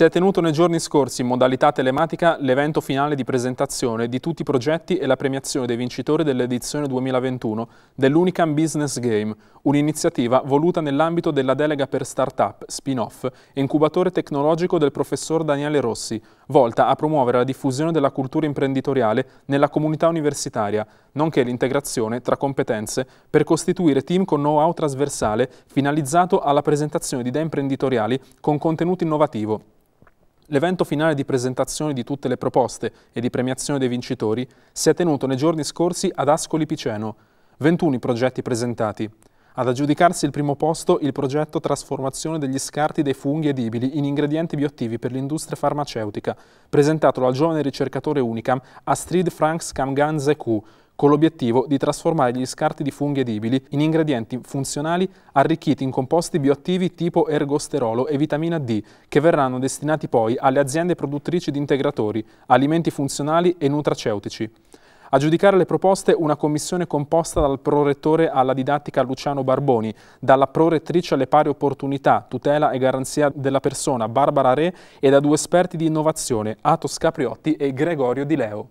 Si è tenuto nei giorni scorsi in modalità telematica l'evento finale di presentazione di tutti i progetti e la premiazione dei vincitori dell'edizione 2021 dell'Unicam Business Game, un'iniziativa voluta nell'ambito della delega per start-up, spin-off incubatore tecnologico del professor Daniele Rossi, volta a promuovere la diffusione della cultura imprenditoriale nella comunità universitaria, nonché l'integrazione tra competenze per costituire team con know-how trasversale finalizzato alla presentazione di idee imprenditoriali con contenuto innovativo L'evento finale di presentazione di tutte le proposte e di premiazione dei vincitori si è tenuto nei giorni scorsi ad Ascoli Piceno. 21 i progetti presentati. Ad aggiudicarsi il primo posto il progetto Trasformazione degli scarti dei funghi edibili in ingredienti biottivi per l'industria farmaceutica, presentato dal giovane ricercatore Unicam Astrid Franks Kamganze Zeku, con l'obiettivo di trasformare gli scarti di funghi edibili in ingredienti funzionali arricchiti in composti bioattivi tipo ergosterolo e vitamina D, che verranno destinati poi alle aziende produttrici di integratori, alimenti funzionali e nutraceutici. A giudicare le proposte una commissione composta dal prorettore alla didattica Luciano Barboni, dalla prorettrice alle pari opportunità, tutela e garanzia della persona Barbara Re e da due esperti di innovazione, Atos Capriotti e Gregorio Di Leo.